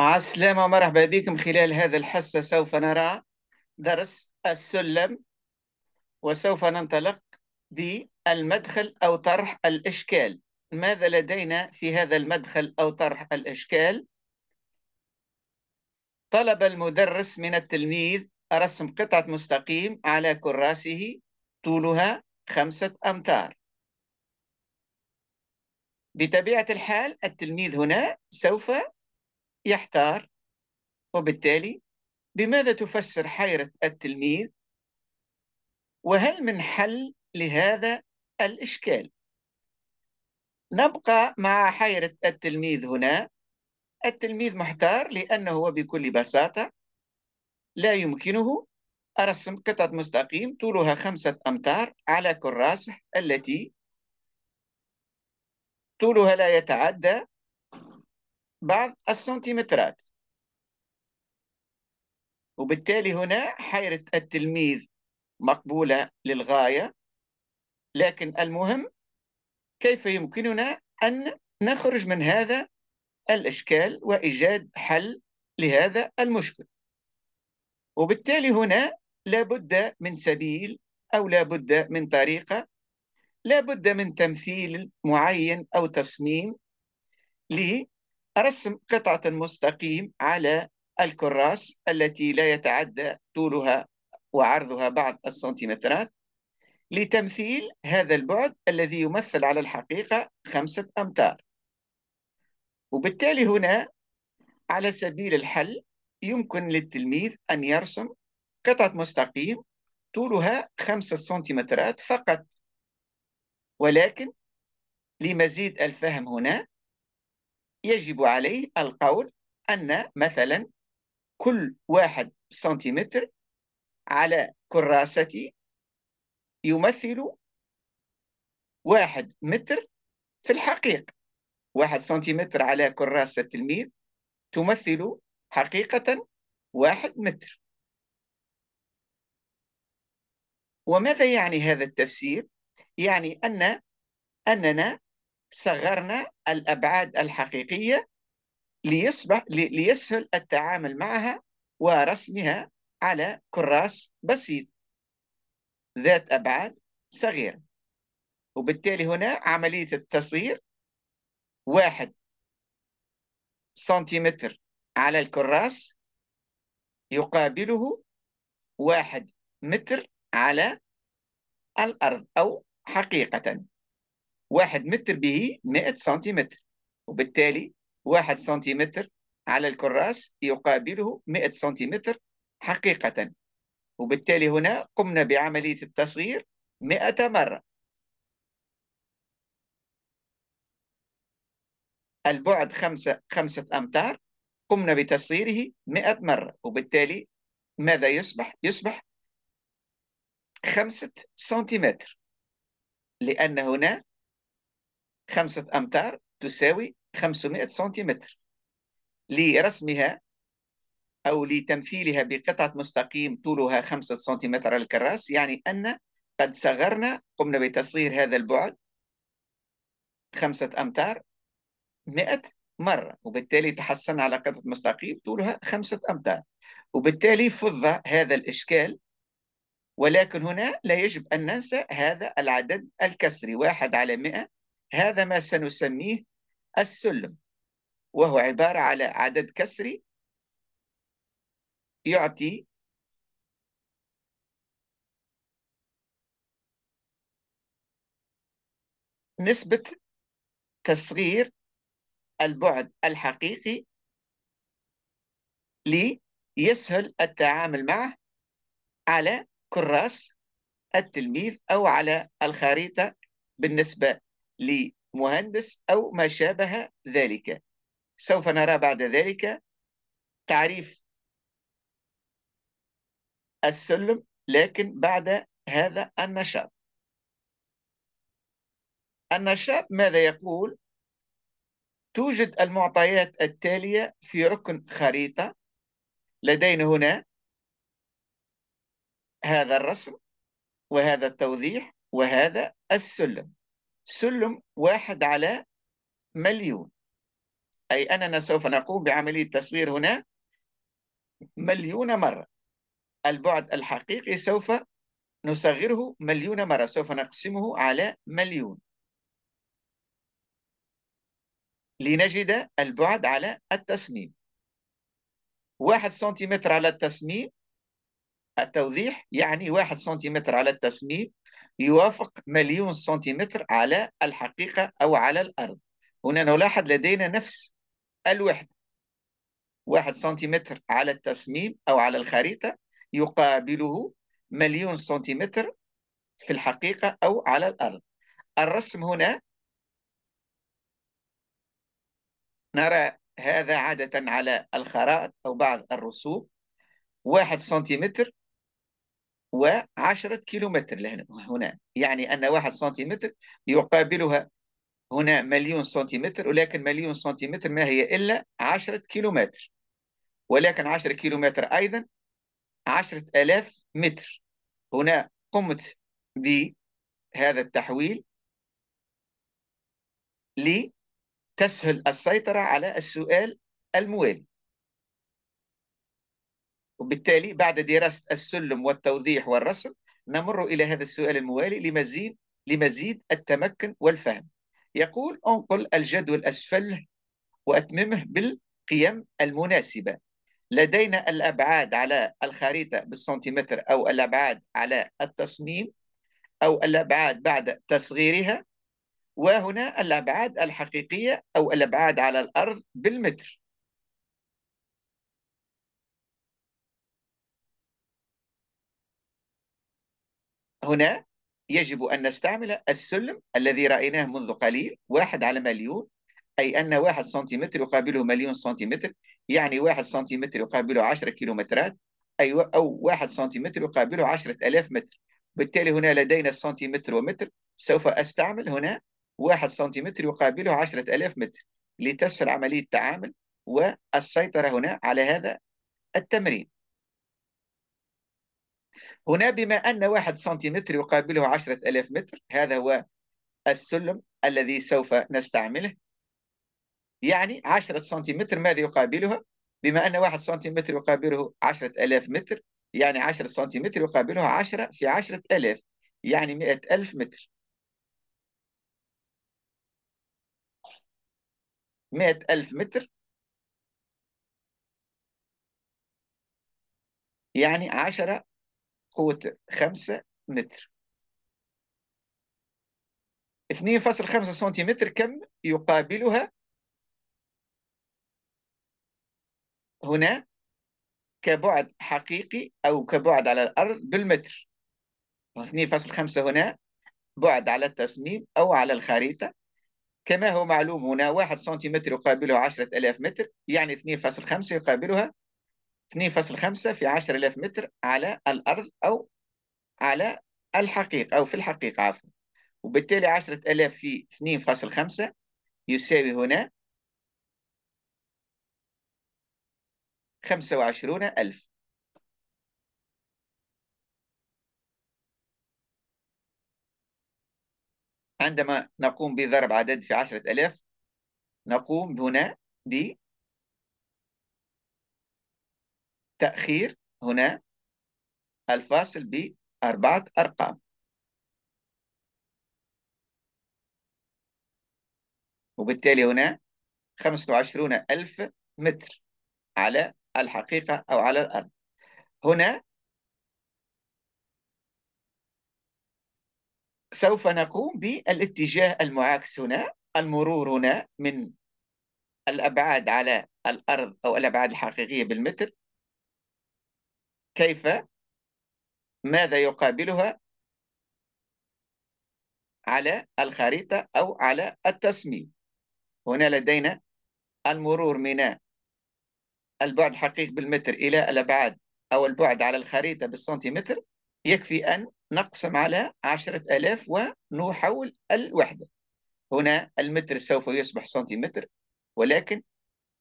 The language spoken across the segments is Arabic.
مع السلامة ومرحبا بكم خلال هذا الحصة سوف نرى درس السلم وسوف ننطلق بالمدخل أو طرح الإشكال ماذا لدينا في هذا المدخل أو طرح الإشكال؟ طلب المدرس من التلميذ رسم قطعة مستقيم على كراسه طولها خمسة أمتار بطبيعة الحال التلميذ هنا سوف يحتار وبالتالي بماذا تفسر حيرة التلميذ وهل من حل لهذا الإشكال نبقى مع حيرة التلميذ هنا التلميذ محتار لأنه هو بكل بساطة لا يمكنه أرسم قطعة مستقيم طولها خمسة أمتار على كراسة التي طولها لا يتعدى بعض السنتيمترات وبالتالي هنا حيرة التلميذ مقبولة للغاية لكن المهم كيف يمكننا أن نخرج من هذا الإشكال وإيجاد حل لهذا المشكل وبالتالي هنا لابد من سبيل أو لابد من طريقة لابد من تمثيل معين أو تصميم أرسم قطعة مستقيم على الكراس التي لا يتعدى طولها وعرضها بعض السنتيمترات لتمثيل هذا البعد الذي يمثل على الحقيقة خمسة أمتار وبالتالي هنا على سبيل الحل يمكن للتلميذ أن يرسم قطعة مستقيم طولها خمسة سنتيمترات فقط ولكن لمزيد الفهم هنا يجب عليه القول أن مثلا كل واحد سنتيمتر على كراستي يمثل واحد متر في الحقيقة واحد سنتيمتر على كراسة التلميذ تمثل حقيقة واحد متر وماذا يعني هذا التفسير؟ يعني أن أننا صغرنا الأبعاد الحقيقية ليصبح ليسهل التعامل معها ورسمها على كراس بسيط ذات أبعاد صغيرة وبالتالي هنا عملية التصغير واحد سنتيمتر على الكراس يقابله واحد متر على الأرض أو حقيقة واحد متر به 100 سنتيمتر وبالتالي واحد سنتيمتر على الكراس يقابله 100 سنتيمتر حقيقة وبالتالي هنا قمنا بعملية التصغير 100 مرة البعد خمسة, خمسة أمتار قمنا بتصغيره 100 مرة وبالتالي ماذا يصبح؟ يصبح خمسة سنتيمتر لأن هنا خمسة أمتار تساوي 500 سنتيمتر لرسمها أو لتمثيلها بقطعة مستقيم طولها خمسة سنتيمتر على الكراس يعني أن قد صغرنا قمنا بتصغير هذا البعد خمسة أمتار مئة مرة وبالتالي تحصلنا على قطعة مستقيم طولها خمسة أمتار وبالتالي فض هذا الإشكال ولكن هنا لا يجب أن ننسى هذا العدد الكسري واحد على مئة هذا ما سنسميه السلم وهو عبارة على عدد كسري يعطي نسبة تصغير البعد الحقيقي ليسهل التعامل معه على كراس التلميذ أو على الخريطة بالنسبة لمهندس أو ما شابه ذلك سوف نرى بعد ذلك تعريف السلم لكن بعد هذا النشاط النشاط ماذا يقول؟ توجد المعطيات التالية في ركن خريطة لدينا هنا هذا الرسم وهذا التوضيح وهذا السلم سلم واحد على مليون أي أننا سوف نقوم بعملية تصغير هنا مليون مرة البعد الحقيقي سوف نصغره مليون مرة سوف نقسمه على مليون لنجد البعد على التصميم واحد سنتيمتر على التصميم التوضيح يعني واحد سنتيمتر على التسميم يوافق مليون سنتيمتر على الحقيقة أو على الأرض هنا نلاحظ لدينا نفس الوحدة واحد سنتيمتر على التسميم أو على الخريطة يقابله مليون سنتيمتر في الحقيقة أو على الأرض الرسم هنا نرى هذا عادة على الخرائط أو بعض الرسوم واحد سنتيمتر وعشرة كيلومتر لهنا هنا يعني أن واحد سنتيمتر يقابلها هنا مليون سنتيمتر ولكن مليون سنتيمتر ما هي إلا عشرة كيلومتر ولكن عشرة كيلومتر أيضا عشرة ألاف متر هنا قمت بهذا التحويل لتسهل السيطرة على السؤال الموالي وبالتالي بعد دراسة السلم والتوضيح والرسم نمر إلى هذا السؤال الموالي لمزيد لمزيد التمكن والفهم يقول انقل الجدول أسفله وأتممه بالقيم المناسبة لدينا الأبعاد على الخريطة بالسنتيمتر أو الأبعاد على التصميم أو الأبعاد بعد تصغيرها وهنا الأبعاد الحقيقية أو الأبعاد على الأرض بالمتر هنا يجب أن نستعمل السلم الذي رأيناه منذ قليل واحد على مليون أي أن واحد سنتيمتر يقابله مليون سنتيمتر يعني واحد سنتيمتر يقابله 10 كيلومترات أي أو واحد سنتيمتر يقابله 10000 متر بالتالي هنا لدينا سنتيمتر ومتر سوف أستعمل هنا واحد سنتيمتر يقابله 10000 متر لتسهل عملية التعامل والسيطرة هنا على هذا التمرين هنا بما أن واحد سنتيمتر يقابله عشرة ألاف متر هذا هو السلم الذي سوف نستعمله يعني عشرة سنتيمتر ماذا يقابلها؟ بما أن واحد سنتيمتر يقابله عشرة ألاف متر يعني عشرة سنتيمتر يقابلها عشرة في عشرة ألاف يعني مئة ألف متر مئة ألف متر يعني عشرة قوة 5 متر 2.5 سنتيمتر كم يقابلها هنا كبعد حقيقي أو كبعد على الأرض بالمتر 2.5 هنا بعد على التصميم أو على الخريطة كما هو معلوم هنا 1 سنتيمتر يقابله 10000 متر يعني 2.5 يقابلها 2.5 في 10000 متر على الأرض أو على الحقيقة أو في الحقيقة عفوا وبالتالي 10000 في 2.5 يساوي هنا 25000 عندما نقوم بضرب عدد في 10000 نقوم هنا ب تأخير هنا الفاصل بأربعة أرقام وبالتالي هنا خمسة وعشرون ألف متر على الحقيقة أو على الأرض هنا سوف نقوم بالاتجاه المعاكس هنا المرور هنا من الأبعاد على الأرض أو الأبعاد الحقيقية بالمتر كيف ماذا يقابلها على الخريطة أو على التصميم هنا لدينا المرور من البعد الحقيقي بالمتر إلى الأبعاد أو البعد على الخريطة بالسنتيمتر يكفي أن نقسم على عشرة ألاف ونحول الوحدة هنا المتر سوف يصبح سنتيمتر ولكن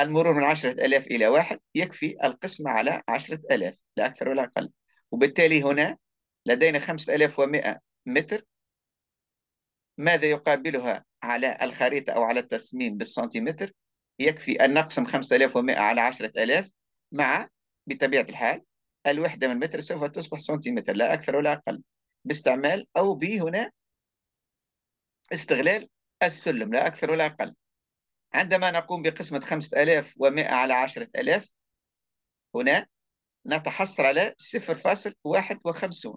المرور من 10000 إلى واحد يكفي القسمة على 10000 لا أكثر ولا أقل وبالتالي هنا لدينا 5100 متر ماذا يقابلها على الخريطة أو على التصميم بالسنتيمتر يكفي أن نقسم 5100 على 10000 مع بطبيعة الحال الوحدة من متر سوف تصبح سنتيمتر لا أكثر ولا أقل باستعمال أو بهنا استغلال السلم لا أكثر ولا أقل عندما نقوم بقسمة 5100 على 10000 هنا نتحصل على 0.51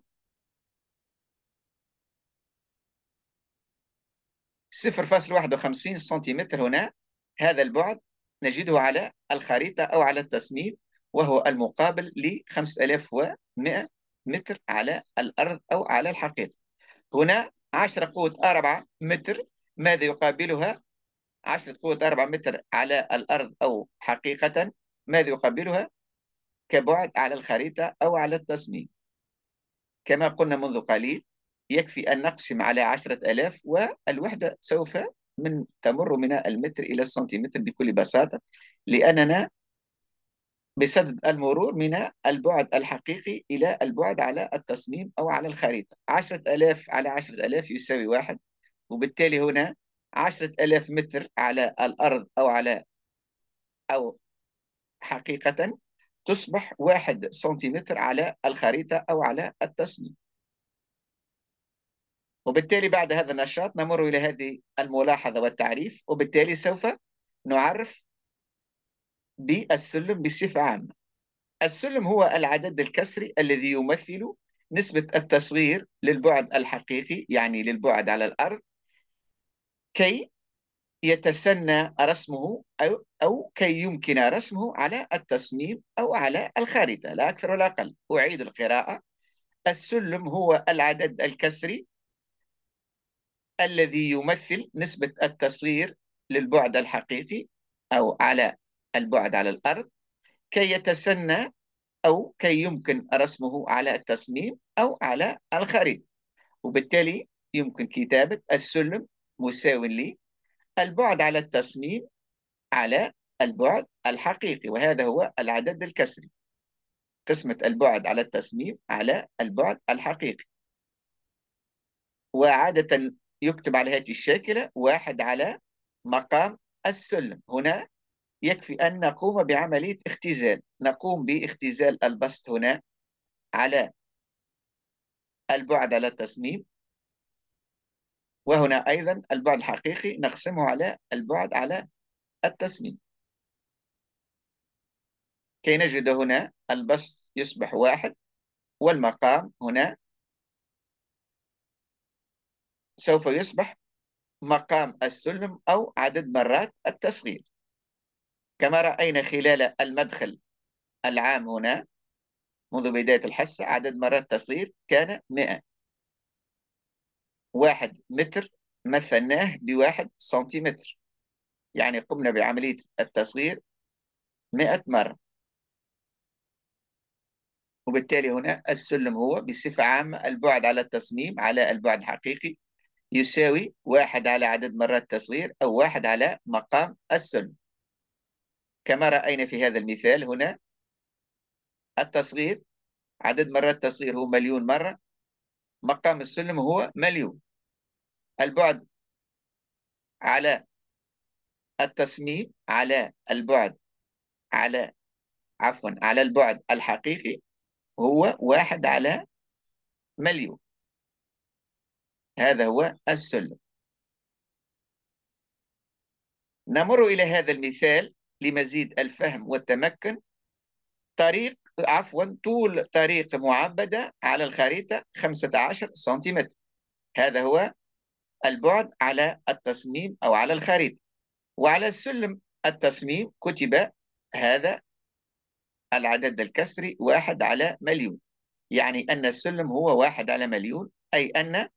0.51 سنتيمتر هنا هذا البعد نجده على الخريطة أو على التصميم وهو المقابل ل 5100 متر على الأرض أو على الحقيبة هنا 10 قوة 4 متر ماذا يقابلها 10 قوة 4 متر على الأرض أو حقيقة ماذا يقابلها كبعد على الخريطة أو على التصميم كما قلنا منذ قليل يكفي أن نقسم على عشرة ألاف والوحدة سوف من تمر من المتر إلى السنتيمتر بكل بساطة لأننا بسدد المرور من البعد الحقيقي إلى البعد على التصميم أو على الخريطة عشرة ألاف على عشرة ألاف يساوي واحد وبالتالي هنا عشرة ألاف متر على الأرض أو على أو حقيقة تصبح واحد سنتيمتر على الخريطة أو على التصميم وبالتالي بعد هذا النشاط نمر إلى هذه الملاحظة والتعريف وبالتالي سوف نعرف بالسلم بصفة عامة السلم هو العدد الكسري الذي يمثل نسبة التصغير للبعد الحقيقي يعني للبعد على الأرض كي يتسنى رسمه أو, أو كي يمكن رسمه على التصميم أو على الخريطة لا أكثر ولا أقل أعيد القراءة السلم هو العدد الكسري الذي يمثل نسبة التصغير للبعد الحقيقي أو على البعد على الأرض كي يتسنى أو كي يمكن رسمه على التصميم أو على الخريطة وبالتالي يمكن كتابة السلم مساو لي البعد على التصميم على البعد الحقيقي وهذا هو العدد الكسري قسمة البعد على التصميم على البعد الحقيقي وعادة يكتب على هذه الشاكلة واحد على مقام السلم هنا يكفي أن نقوم بعملية اختزال نقوم باختزال البسط هنا على البعد على التصميم وهنا أيضا البعد الحقيقي نقسمه على البعد على التسميم كي نجد هنا البسط يصبح واحد والمقام هنا سوف يصبح مقام السلم أو عدد مرات التصغير كما رأينا خلال المدخل العام هنا منذ بداية الحصة عدد مرات التصغير كان 100 واحد متر مثلناه بواحد سنتيمتر يعني قمنا بعملية التصغير مئة مرة وبالتالي هنا السلم هو بصفة عامة البعد على التصميم على البعد الحقيقي يساوي واحد على عدد مرات التصغير أو واحد على مقام السلم كما رأينا في هذا المثال هنا التصغير عدد مرات التصغير هو مليون مرة مقام السلم هو مليون البعد على التصميم على البعد على عفوا على البعد الحقيقي هو واحد على مليون هذا هو السلم نمر إلى هذا المثال لمزيد الفهم والتمكن طريق عفوا طول طريق معبدة على الخريطة 15 سنتيمتر هذا هو البعد على التصميم أو على الخريطة وعلى سلم التصميم كتب هذا العدد الكسري واحد على مليون يعني أن السلم هو واحد على مليون أي أن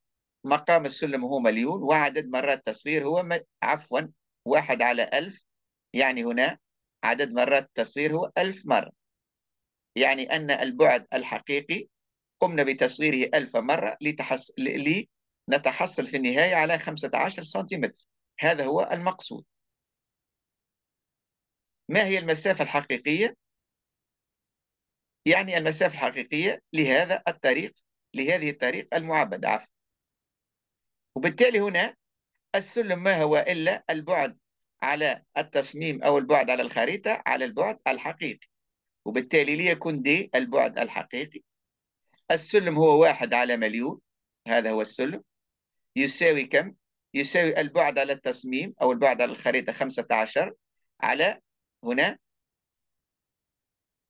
مقام السلم هو مليون وعدد مرات تصغير هو م... عفوا واحد على ألف يعني هنا عدد مرات التصغير هو ألف مرة يعني أن البعد الحقيقي قمنا بتصغيره ألف مرة لتحس... ل... نتحصل في النهاية على 15 سنتيمتر هذا هو المقصود ما هي المسافة الحقيقية؟ يعني المسافة الحقيقية لهذا الطريق لهذه الطريق المعبدة عفوا وبالتالي هنا السلم ما هو إلا البعد على التصميم أو البعد على الخريطة على البعد الحقيقي وبالتالي ليكن دي البعد الحقيقي السلم هو واحد على مليون هذا هو السلم يساوي كم؟ يساوي البعد على التصميم أو البعد على الخريطة 15 على هنا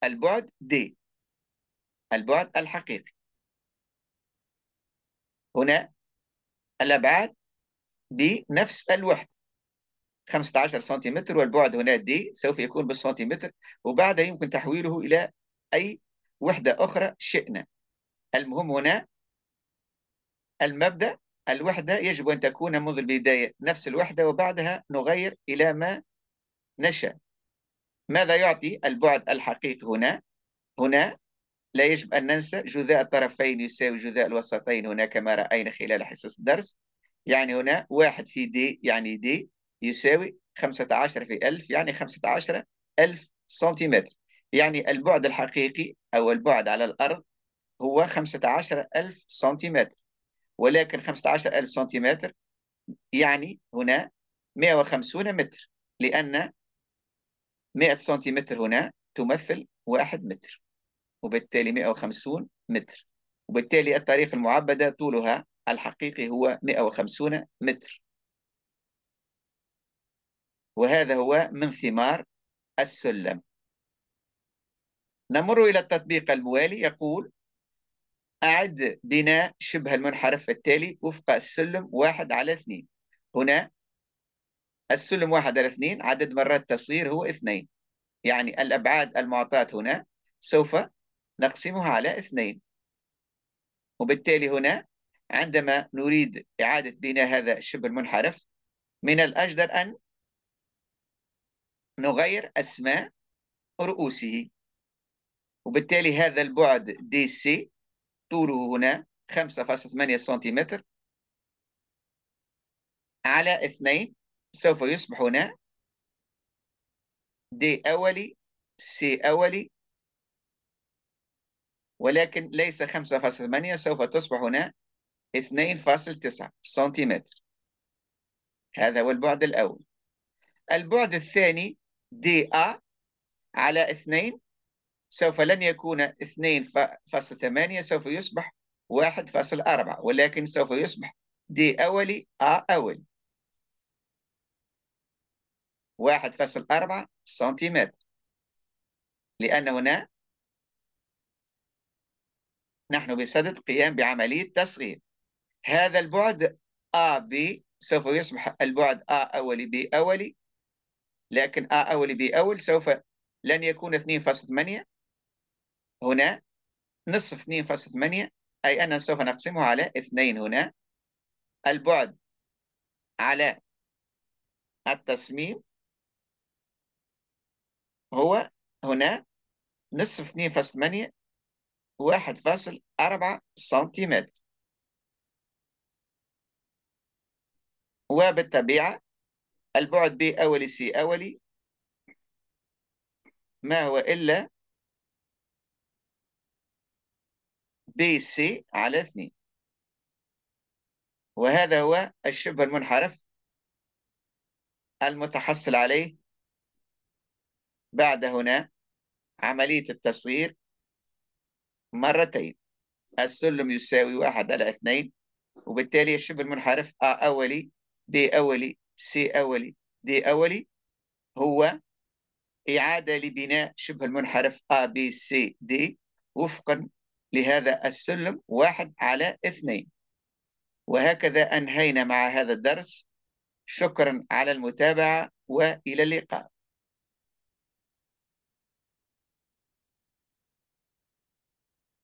البعد D البعد الحقيقي هنا الأبعاد دي نفس الوحدة 15 سنتيمتر والبعد هنا دي سوف يكون بالسنتيمتر وبعدها يمكن تحويله إلى أي وحدة أخرى شئنا المهم هنا المبدأ الوحدة يجب أن تكون منذ البداية نفس الوحدة وبعدها نغير إلى ما نشاء ماذا يعطي البعد الحقيقي هنا؟ هنا لا يجب أن ننسى جذاء الطرفين يساوي جذاء الوسطين هنا كما رأينا خلال حصص الدرس يعني هنا واحد في دي يعني دي يساوي 15 في ألف يعني 15 ألف سنتيمتر يعني البعد الحقيقي أو البعد على الأرض هو 15 ألف سنتيمتر ولكن 15000 سنتيمتر يعني هنا 150 متر لأن 100 سنتيمتر هنا تمثل 1 متر وبالتالي 150 متر وبالتالي الطريق المعبدة طولها الحقيقي هو 150 متر وهذا هو من ثمار السلم نمر إلى التطبيق الموالي يقول أعد بناء شبه المنحرف التالي وفق السلم واحد على اثنين هنا السلم واحد على اثنين عدد مرات التصغير هو اثنين يعني الأبعاد المعطاة هنا سوف نقسمها على اثنين وبالتالي هنا عندما نريد إعادة بناء هذا الشبه المنحرف من الأجدر أن نغير أسماء رؤوسه وبالتالي هذا البعد دي سي طوله هنا 5.8 سنتيمتر على 2 سوف يصبح هنا دي أولي سي أولي ولكن ليس 5.8 سوف تصبح هنا 2.9 سنتيمتر هذا هو البعد الأول البعد الثاني دي أ على 2 سوف لن يكون 2.8 سوف يصبح 1.4 ولكن سوف يصبح دي أولي أ أولي 1.4 سنتيمتر لأن هنا نحن بصدد قيام بعملية تصغير هذا البعد آ بي سوف يصبح البعد آ أولي بي أولي لكن آ أولي بي أول سوف لن يكون 2.8 هنا نصف 2.8 أي أننا سوف نقسمه على 2 هنا البعد على التصميم هو هنا نصف 2.8 1.4 سنتيمتر وبالطبيعة البعد بأولي سي أولي ما هو إلا بي سي على اثنين وهذا هو الشبه المنحرف المتحصل عليه بعد هنا عملية التصغير مرتين السلم يساوي واحد على اثنين وبالتالي الشبه المنحرف A أولي B أولي C أولي D أولي هو إعادة لبناء شبه المنحرف A B C D وفقا لهذا السلم واحد على اثنين وهكذا أنهينا مع هذا الدرس شكرا على المتابعة وإلى اللقاء